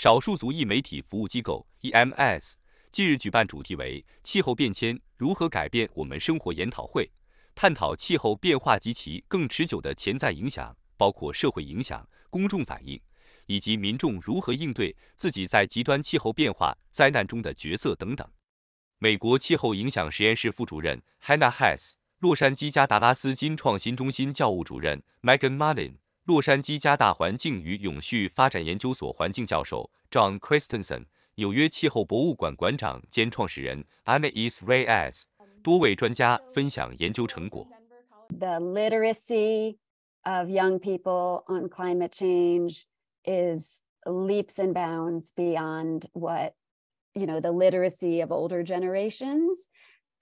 少数族裔媒体服务机构 （EMS） 近日举办主题为“气候变迁如何改变我们生活”研讨会，探讨气候变化及其更持久的潜在影响，包括社会影响、公众反应以及民众如何应对自己在极端气候变化灾难中的角色等等。美国气候影响实验室副主任 Hannah Hess、洛杉矶加达拉斯金创新中心教务主任 Megan Mullin。洛杉矶加大环境与永续发展研究所环境教授 John Christensen、纽约气候博物馆馆长兼创始人 Anais Reyes 多位专家分享研究成果。The literacy of young people on climate change is leaps and bounds beyond what you know the literacy of older generations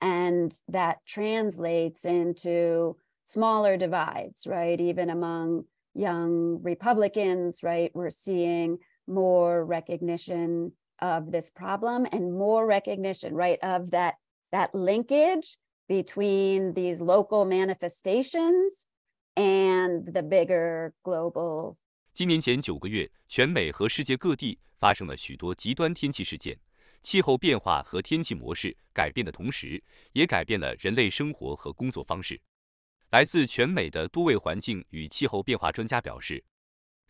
and that translates into smaller divides right even among young Republicans, right? We're seeing more recognition of this problem and more recognition, right, of that that linkage between these local manifestations and the bigger global 今年前九个月，全美和世界各地发生了许多极端天气事件。气候变化和天气模式改变的同时，也改变了人类生活和工作方式。来自全美的多位环境与气候变化专家表示，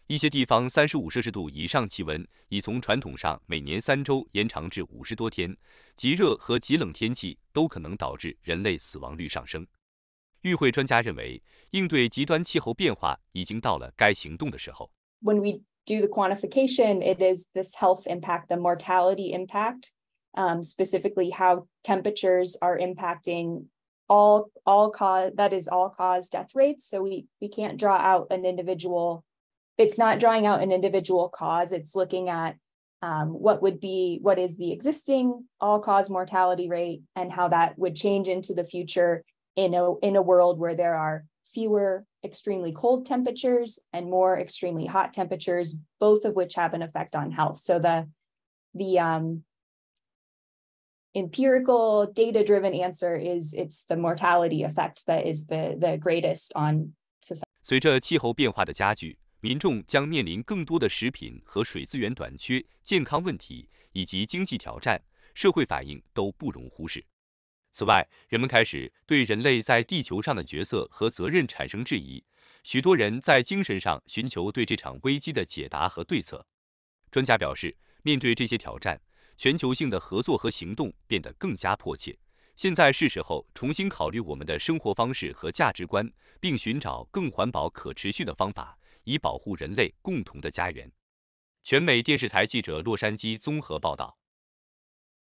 一些地方三十五摄氏度以上气温已从传统上每年三周延长至五十多天，极热和极冷天气都可能导致人类死亡率上升。与会专家认为，应对极端气候变化已经到了该行动的时候。When we do the quantification, it is this health impact, the mortality impact, um, specifically how temperatures are impacting. all all cause that is all cause death rates so we we can't draw out an individual it's not drawing out an individual cause it's looking at um, what would be what is the existing all cause mortality rate and how that would change into the future in a in a world where there are fewer extremely cold temperatures and more extremely hot temperatures both of which have an effect on health so the the um, empirical datadriven answer is it's the mortality effect that is the the greatest on society 随着气候变化的加剧民众将面临更多的食品和水资源短缺健康问题以及经济挑战社会反应都不容忽视此外人们开始对人类在地球上的角色和责任产生质疑许多人在精神上寻求对这场危机的解答和对策专家表示面对这些挑战全球性的合作和行动变得更加迫切。现在是时候重新考虑我们的生活方式和价值观，并寻找更环保、可持续的方法，以保护人类共同的家园。全美电视台记者洛杉矶综合报道。